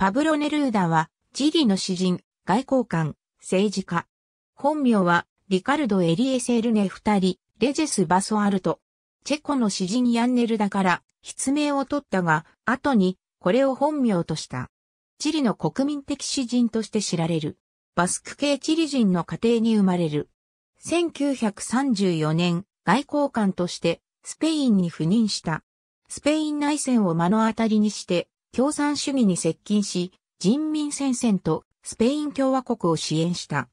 パブロ・ネルーダは、チリの詩人、外交官、政治家。本名は、リカルド・エリエセルネ・二人、レジェス・バソアルト。チェコの詩人ヤンネルダから、筆名を取ったが、後に、これを本名とした。チリの国民的詩人として知られる。バスク系チリ人の家庭に生まれる。1934年、外交官として、スペインに赴任した。スペイン内戦を目の当たりにして、共産主義に接近し、人民戦線とスペイン共和国を支援した。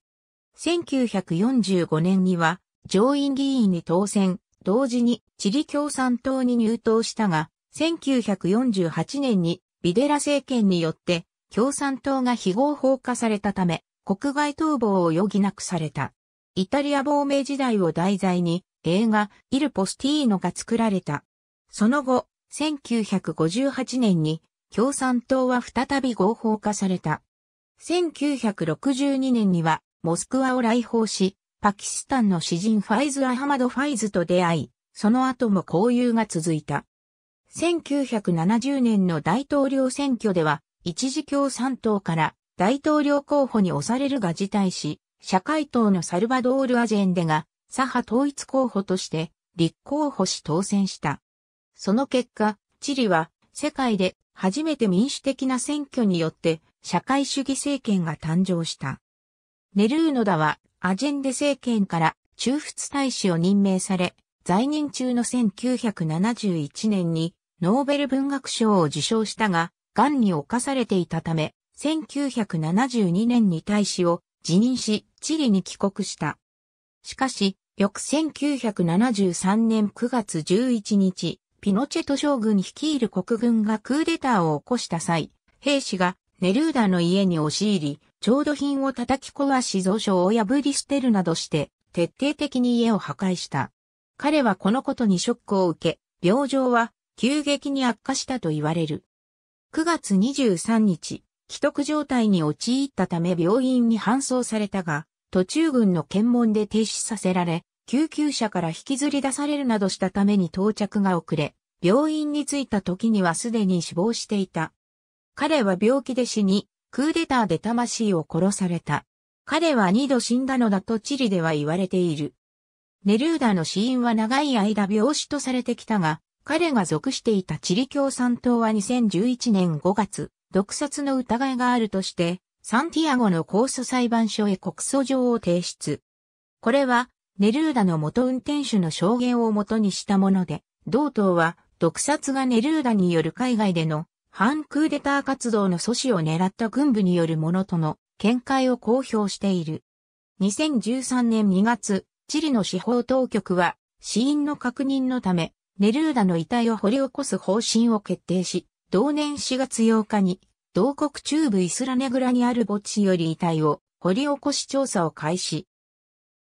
1945年には上院議員に当選、同時にチリ共産党に入党したが、1948年にビデラ政権によって共産党が非合法化されたため、国外逃亡を余儀なくされた。イタリア亡命時代を題材に映画イル・ポスティーノが作られた。その後、1958年に共産党は再び合法化された。1962年には、モスクワを来訪し、パキスタンの詩人ファイズ・アハマド・ファイズと出会い、その後も交友が続いた。1970年の大統領選挙では、一時共産党から大統領候補に押されるが辞退し、社会党のサルバドール・アジェンデが、左派統一候補として立候補し当選した。その結果、チリは世界で初めて民主的な選挙によって社会主義政権が誕生した。ネルーノダはアジェンデ政権から中仏大使を任命され、在任中の1971年にノーベル文学賞を受賞したが、癌に侵されていたため、1972年に大使を辞任し、チリに帰国した。しかし、翌1973年9月11日、ピノチェト将軍率いる国軍がクーデターを起こした際、兵士がネルーダの家に押し入り、調度品を叩き壊し蔵書を破り捨てるなどして、徹底的に家を破壊した。彼はこのことにショックを受け、病状は急激に悪化したと言われる。9月23日、既得状態に陥ったため病院に搬送されたが、途中軍の検問で停止させられ、救急車から引きずり出されるなどしたために到着が遅れ、病院に着いた時にはすでに死亡していた。彼は病気で死に、クーデターで魂を殺された。彼は二度死んだのだとチリでは言われている。ネルーダの死因は長い間病死とされてきたが、彼が属していたチリ共産党は2011年5月、毒殺の疑いがあるとして、サンティアゴの控訴裁判所へ告訴状を提出。これはネルーダの元運転手の証言を元にしたもので、同党は、毒殺がネルーダによる海外での反クーデター活動の阻止を狙った軍部によるものとの見解を公表している。2013年2月、チリの司法当局は死因の確認のため、ネルーダの遺体を掘り起こす方針を決定し、同年4月8日に、同国中部イスラネグラにある墓地より遺体を掘り起こし調査を開始。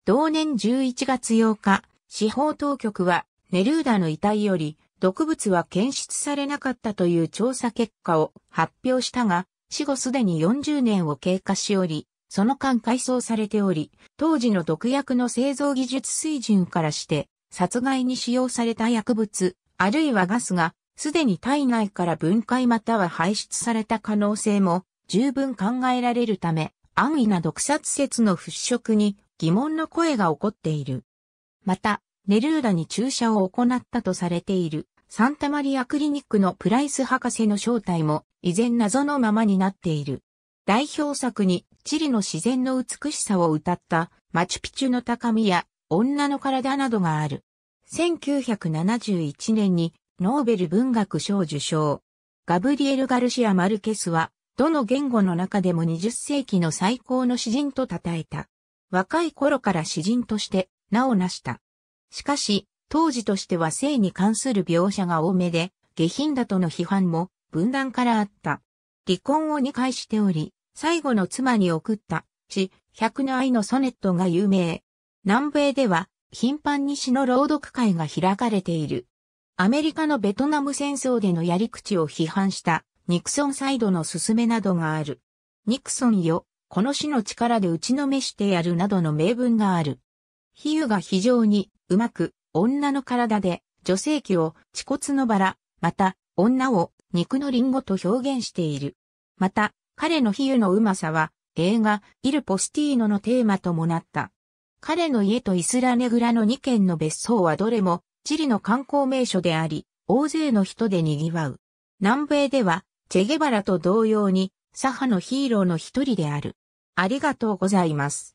同年11月8日、司法当局はネルーダの遺体より毒物は検出されなかったという調査結果を発表したが、死後すでに40年を経過しおり、その間改装されており、当時の毒薬の製造技術水準からして、殺害に使用された薬物、あるいはガスが、すでに体内から分解または排出された可能性も十分考えられるため、安易な毒殺説の払拭に疑問の声が起こっている。また、ネルーラに注射を行ったとされているサンタマリアクリニックのプライス博士の正体も依然謎のままになっている。代表作にチリの自然の美しさを歌ったマチュピチュの高みや女の体などがある。1971年にノーベル文学賞受賞。ガブリエル・ガルシア・マルケスはどの言語の中でも20世紀の最高の詩人と称えた。若い頃から詩人として名を成した。しかし、当時としては性に関する描写が多めで、下品だとの批判も分断からあった。離婚を2回しており、最後の妻に送った、詩、百の愛のソネットが有名。南米では、頻繁に詩の朗読会が開かれている。アメリカのベトナム戦争でのやり口を批判した、ニクソンサイドの勧めなどがある。ニクソンよ、この死の力で打ちのめしてやるなどの名文がある。比喩が非常にうまく、女の体で、女性器を、恥骨のバラ、また、女を、肉のリンゴと表現している。また、彼の比喩のうまさは、映画、イル・ポスティーノのテーマともなった。彼の家とイスラネグラの2軒の別荘はどれも、チリの観光名所であり、大勢の人で賑わう。南米では、チェゲバラと同様に、左派のヒーローの一人である。ありがとうございます。